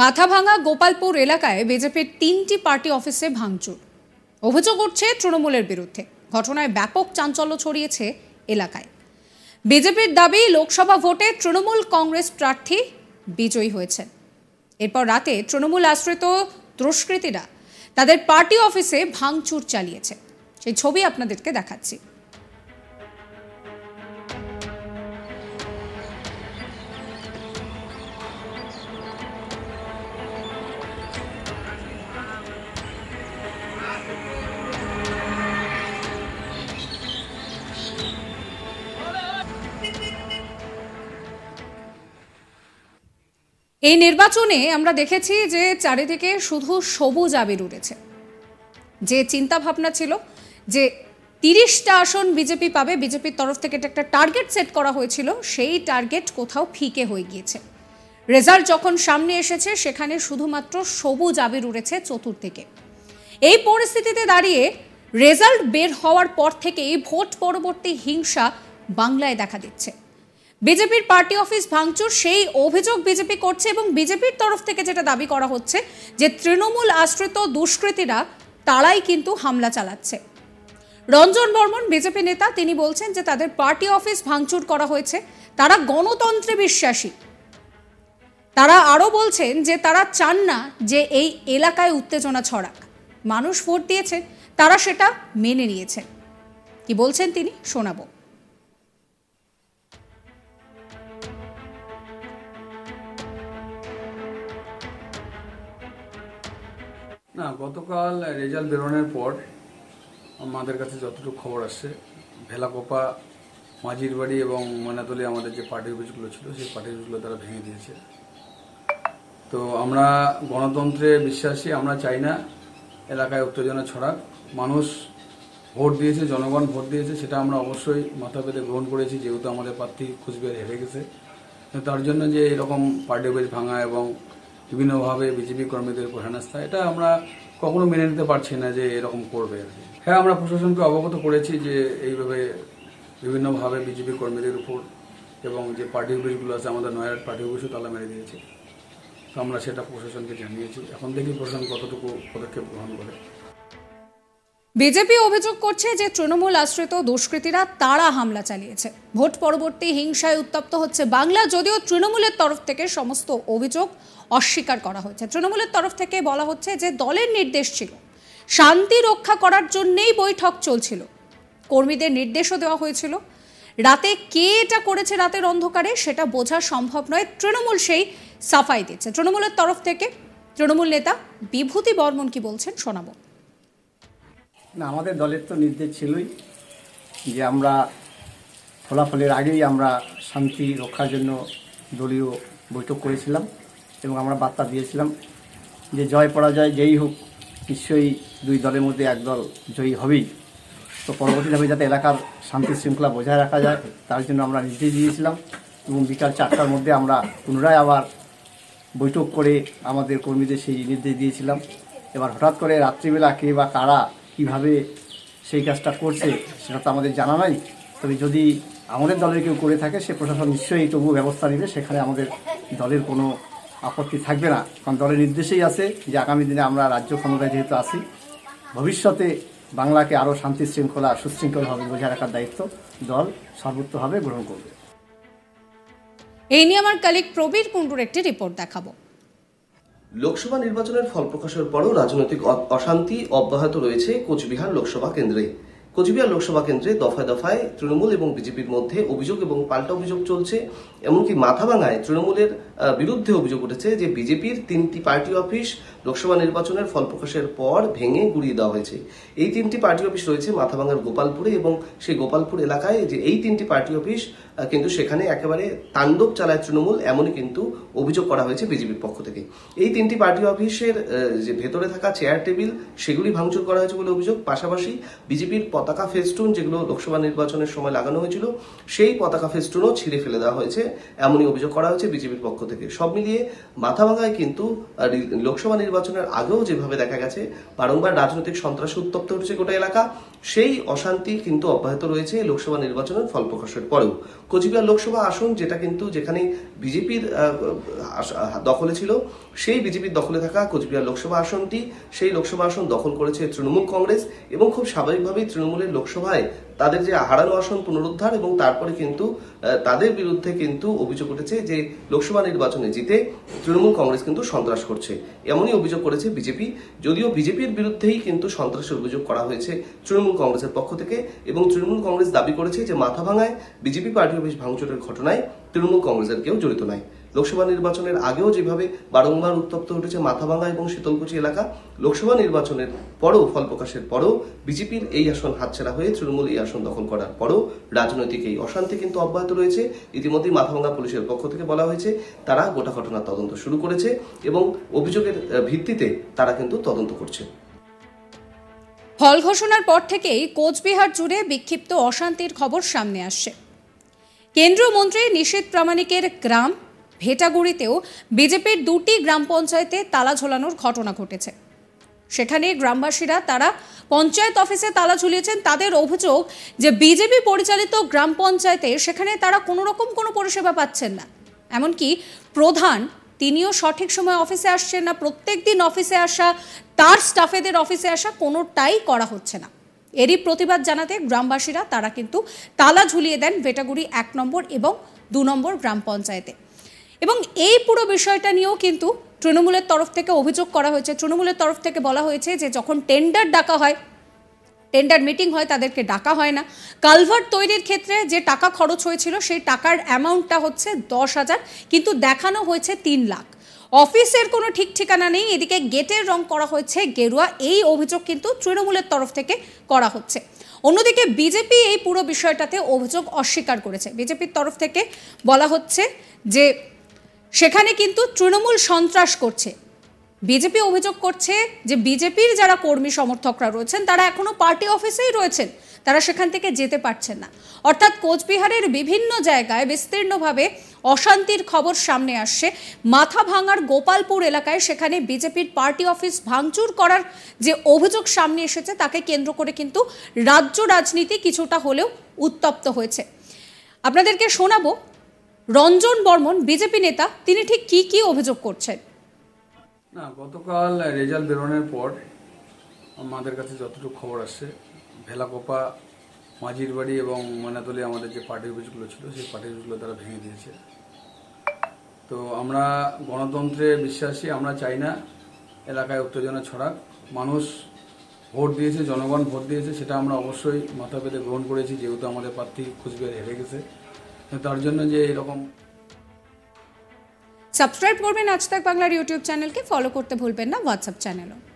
মাথাভাঙা গোপালপুর এলাকায় বিজেপির তিনটি পার্টি অফিসে ভাঙচুর অভিযোগ উঠছে তৃণমূলের বিরুদ্ধে ঘটনায় ব্যাপক চাঞ্চল্য ছড়িয়েছে এলাকায় বিজেপির দাবি লোকসভা ভোটে তৃণমূল কংগ্রেস প্রার্থী বিজয়ী হয়েছেন এরপর রাতে তৃণমূল আশ্রিত দুষ্কৃতীরা তাদের পার্টি অফিসে ভাঙচুর চালিয়েছে সেই ছবি আপনাদেরকে দেখাচ্ছি এই নির্বাচনে আমরা দেখেছি যে চারিদিকে শুধু সবুজ আবির উড়েছে যে চিন্তা ভাবনা ছিল যে তিরিশটা আসন বিজেপি পাবে বিজেপির তরফ থেকে এটা একটা টার্গেট সেট করা হয়েছিল সেই টার্গেট কোথাও ফিকে হয়ে গিয়েছে রেজাল্ট যখন সামনে এসেছে সেখানে শুধুমাত্র সবুজ আবির উড়েছে চতুর্দিকে এই পরিস্থিতিতে দাঁড়িয়ে রেজাল্ট বের হওয়ার পর থেকেই ভোট পরবর্তী হিংসা বাংলায় দেখা দিচ্ছে বিজেপির পার্টি অফিস ভাঙচুর সেই অভিযোগ বিজেপি করছে এবং বিজেপির তরফ থেকে যেটা দাবি করা হচ্ছে যে তৃণমূল আশ্রিত দুষ্কৃতীরা তারাই কিন্তু হামলা চালাচ্ছে রঞ্জন বর্মন বিজেপি নেতা তিনি বলছেন যে তাদের পার্টি অফিস ভাঙচুর করা হয়েছে তারা গণতন্ত্রে বিশ্বাসী তারা আরও বলছেন যে তারা চান না যে এই এলাকায় উত্তেজনা ছড়াক মানুষ ভোট দিয়েছে তারা সেটা মেনে নিয়েছে কি বলছেন তিনি শোনাবো না গতকাল রেজাল্ট বেরোনোর পর আমাদের কাছে যতটুকু খবর আসছে ভেলাকোপা মাঝির বাড়ি এবং ময়নাতলি আমাদের যে পার্টি অফিসগুলো ছিল সেই পার্টি অফিসগুলো তারা ভেঙে দিয়েছে তো আমরা গণতন্ত্রে বিশ্বাসী আমরা চাই না এলাকায় উত্তেজনা ছড়াক মানুষ ভোট দিয়েছে জনগণ ভোট দিয়েছে সেটা আমরা অবশ্যই মাথা পেতে গ্রহণ করেছি যেহেতু আমাদের প্রার্থী খুঁজবে হেরে গেছে তার জন্য যে এরকম পার্টি অফিস ভাঙা এবং বিভিন্নভাবে বিজেপি কর্মীদের উপর হেনাস্থা এটা আমরা কখনো মেনে নিতে পারছি না যে এরকম করবে হ্যাঁ আমরা প্রশাসনকে অবগত করেছি যে এইভাবে বিভিন্নভাবে বিজেপি কর্মীদের উপর এবং যে পার্টি অফিসগুলো আছে আমাদের নয়ার পার্টি অফিসও তালা মেরে দিয়েছে তো আমরা সেটা প্রশাসনকে জানিয়েছি এখন দেখি প্রশাসন কতটুকু পদক্ষেপ গ্রহণ করে বিজেপি অভিযোগ করছে যে তৃণমূল আশ্রিত দুষ্কৃতীরা তারা হামলা চালিয়েছে ভোট পরবর্তী হিংসায় উত্তপ্ত হচ্ছে বাংলা যদিও তৃণমূলের তরফ থেকে সমস্ত অভিযোগ অস্বীকার করা হয়েছে তৃণমূলের তরফ থেকে বলা হচ্ছে যে দলের নির্দেশ ছিল শান্তি রক্ষা করার জন্যেই বৈঠক চলছিল কর্মীদের নির্দেশও দেওয়া হয়েছিল রাতে কে এটা করেছে রাতের অন্ধকারে সেটা বোঝা সম্ভব নয় তৃণমূল সেই সাফাই দিচ্ছে তৃণমূলের তরফ থেকে তৃণমূল নেতা বিভূতি বর্মন কি বলছেন শোনাবো না আমাদের দলের তো নির্দেশ ছিলই যে আমরা ফলাফলের আগেই আমরা শান্তি রক্ষার জন্য দলীয় বৈঠক করেছিলাম এবং আমরা বার্তা দিয়েছিলাম যে জয় পরাজয় যেই হোক নিশ্চয়ই দুই দলের মধ্যে এক দল জয়ী হবেই তো পরবর্তীভাবে যাতে এলাকার শান্তি শৃঙ্খলা বজায় রাখা যায় তার জন্য আমরা নির্দেশ দিয়েছিলাম এবং বিকাল চারটার মধ্যে আমরা পুনরায় আবার বৈঠক করে আমাদের কর্মীদের সেই নির্দেশ দিয়েছিলাম এবার হঠাৎ করে রাত্রিবেলা কে বা কারা কিভাবে সেই কাজটা করছে সেটা তো আমাদের জানা নাই তবে যদি আমাদের দলের কেউ করে থাকে সে প্রশাসন নিশ্চয়ই তবুও ব্যবস্থা নেবে সেখানে আমাদের দলের কোনো আপত্তি থাকবে না কারণ দলের নির্দেশেই আছে যে আগামী দিনে আমরা রাজ্য ক্ষমতায় যেহেতু আছি ভবিষ্যতে বাংলাকে আরও শান্তি শৃঙ্খলা সুশৃঙ্খলভাবে বোঝা রাখার দায়িত্ব দল সর্বোত্তভাবে গ্রহণ করবে এই নিয়ে আমার কালিক প্রবীর কুণ্ডুর একটি রিপোর্ট দেখাবো লোকসভা নির্বাচনের ফল প্রকাশের পরও রাজনৈতিক অশান্তি অব্যাহত রয়েছে কোচবিহার লোকসভা কেন্দ্রে কোচবিহার লোকসভা কেন্দ্রে দফায় দফায় তৃণমূল এবং বিজেপির মধ্যে অভিযোগ এবং পাল্টা অভিযোগ চলছে এমনকি মাথাভাঙায় তৃণমূলের বিরুদ্ধে অভিযোগ উঠেছে যে বিজেপির তিনটি পার্টি অফিস লোকসভা নির্বাচনের ফল প্রকাশের পর ভেঙে গুড়িয়ে দেওয়া হয়েছে এই তিনটি পার্টি অফিস রয়েছে মাথাভাঙার গোপালপুরে এবং সেই গোপালপুর এলাকায় যে এই তিনটি পার্টি অফিস কিন্তু সেখানে একেবারে তাণ্ডব চালায় তৃণমূল এমনই কিন্তু অভিযোগ করা হয়েছে বিজেপির পক্ষ থেকে এই তিনটি পার্টি অফিসের যে ভেতরে থাকা চেয়ার টেবিল সেগুলি ভাঙচুর করা হয়েছে বলে অভিযোগ পাশাপাশি বিজেপির পতাকা ফেস্টুন যেগুলো লোকসভা নির্বাচনের সময় লাগানো হয়েছিল সেই পতাকা ফেস্টুনও ছিঁড়ে ফেলে দেওয়া হয়েছে এমনই অভিযোগ করা হয়েছে বিজেপির পক্ষ থেকে সব মিলিয়ে মাথাভাঙায় কিন্তু লোকসভা নির্বাচনের আগেও যেভাবে দেখা গেছে বারংবার রাজনৈতিক সন্ত্রাস উত্তপ্ত হচ্ছে গোটা এলাকা সেই অশান্তি কিন্তু অব্যাহত রয়েছে লোকসভা নির্বাচনের ফল প্রকাশের পরেও কোচবিহার লোকসভা আসন যেটা কিন্তু যেখানে বিজেপির দখলে ছিল সেই বিজেপির দখলে থাকা কোচবিহার লোকসভা আসনটি সেই লোকসভা আসন দখল করেছে তৃণমূল কংগ্রেস এবং খুব স্বাভাবিকভাবেই তৃণমূলের লোকসভায় তাদের যে হারানো আসন পুনরুদ্ধার এবং তারপরে কিন্তু তাদের বিরুদ্ধে কিন্তু অভিযোগ উঠেছে যে লোকসভা নির্বাচনে জিতে তৃণমূল কংগ্রেস কিন্তু সন্ত্রাস করছে এমনই অভিযোগ করেছে বিজেপি যদিও বিজেপির বিরুদ্ধেই কিন্তু সন্ত্রাসের অভিযোগ করা হয়েছে তৃণমূল কংগ্রেসের পক্ষ থেকে এবং তৃণমূল কংগ্রেস দাবি করেছে যে মাথা ভাঙায় বিজেপি পার্টি অফিস ভাঙচুরের ঘটনায় তৃণমূল কংগ্রেসের কেউ জড়িত নয় লোকসভা নির্বাচনের আগেও যেভাবে বারংবার উত্তপ্ত উঠেছে মাথাভাঙা এবং শীতলকুচি এলাকা লোকসভা নির্বাচনের পরও ফল প্রকাশের পরও বিজেপির এই আসন হাতছাড়া হয়ে তৃণমূল এই আসন দখল করার পরও রাজনৈতিক এই অশান্তি কিন্তু অব্যাহত রয়েছে ইতিমধ্যে মাথাভাঙ্গা পুলিশের পক্ষ থেকে বলা হয়েছে তারা গোটা ঘটনার তদন্ত শুরু করেছে এবং অভিযোগের ভিত্তিতে তারা কিন্তু তদন্ত করছে ফল ঘোষণার পর থেকেই কোচবিহার জুড়ে বিক্ষিপ্ত অশান্তির খবর সামনে আসছে কেন্দ্রীয় মন্ত্রী নিশীথ প্রামাণিকের গ্রাম ভেটাগুড়িতেও বিজেপির দুটি গ্রাম পঞ্চায়েতে তালা ঝোলানোর ঘটনা ঘটেছে সেখানে গ্রামবাসীরা তারা পঞ্চায়েত অফিসে তালা ঝুলিয়েছেন তাদের অভিযোগ যে বিজেপি পরিচালিত গ্রাম পঞ্চায়েতে সেখানে তারা কোনো রকম কোনো পরিষেবা পাচ্ছেন না এমনকি প্রধান তিনিও সঠিক সময় অফিসে আসছেন না প্রত্যেক দিন অফিসে আসা তার স্টাফেদের অফিসে আসা কোনোটাই করা হচ্ছে না এরই প্রতিবাদ জানাতে গ্রামবাসীরা তারা কিন্তু তালা ঝুলিয়ে দেন ভেটাগুড়ি এক নম্বর এবং দু নম্বর গ্রাম পঞ্চায়েতে এবং এই পুরো বিষয়টা নিয়েও কিন্তু তৃণমূলের তরফ থেকে অভিযোগ করা হয়েছে তৃণমূলের তরফ থেকে বলা হয়েছে যে যখন টেন্ডার ডাকা হয় টেন্ডার মিটিং হয় তাদেরকে ডাকা হয় না কালভার্ট তৈরির ক্ষেত্রে যে টাকা খরচ হয়েছিল সেই টাকার অ্যামাউন্টটা হচ্ছে দশ হাজার কিন্তু দেখানো হয়েছে তিন লাখ অফিসের কোনো ঠিক ঠিকানা নেই এদিকে গেটের রং করা হয়েছে গেরুয়া এই অভিযোগ কিন্তু তৃণমূলের তরফ থেকে করা হচ্ছে অন্যদিকে বিজেপি এই পুরো বিষয়টাতে অভিযোগ অস্বীকার করেছে বিজেপির তরফ থেকে বলা হচ্ছে যে সেখানে কিন্তু তৃণমূল সন্ত্রাস করছে বিজেপি অভিযোগ করছে যে বিজেপির যারা কর্মী সমর্থকরা রয়েছেন তারা এখনও পার্টি অফিসেই রয়েছেন তারা সেখান থেকে যেতে পারছেন না অর্থাৎ কোচবিহারের বিভিন্ন জায়গায় বিস্তীর্ণভাবে অশান্তির খবর সামনে আসছে মাথা ভাঙার গোপালপুর এলাকায় সেখানে বিজেপির পার্টি অফিস ভাঙচুর করার যে অভিযোগ সামনে এসেছে তাকে কেন্দ্র করে কিন্তু রাজ্য রাজনীতি কিছুটা হলেও উত্তপ্ত হয়েছে আপনাদেরকে শোনাবো রঞ্জন বর্মন বিজেপি নেতা তিনি ঠিক কি কি অভিযোগ করছেন না গতকাল রেজাল্ট বেরোনোর পর আমাদের কাছে যতটুকু খবর আসছে ভেলাকোপা মাঝির বাড়ি এবং ময়নাতলি আমাদের যে পার্টি অফিসগুলো ছিল সেই পার্টি অফিসগুলো তারা ভেঙে দিয়েছে তো আমরা গণতন্ত্রে বিশ্বাসী আমরা চাই না এলাকায় উত্তেজনা ছড়াক মানুষ ভোট দিয়েছে জনগণ ভোট দিয়েছে সেটা আমরা অবশ্যই মাথা পেতে গ্রহণ করেছি যেহেতু আমাদের প্রার্থী খুঁজবে হেরে গেছে তার জন্য যে এরকম সাবস্ক্রাইব করবেন আজ তাক বাংলার ইউটিউব চ্যানেলকে ফলো করতে ভুলবেন না হোয়াটসঅ্যাপ চ্যানেলও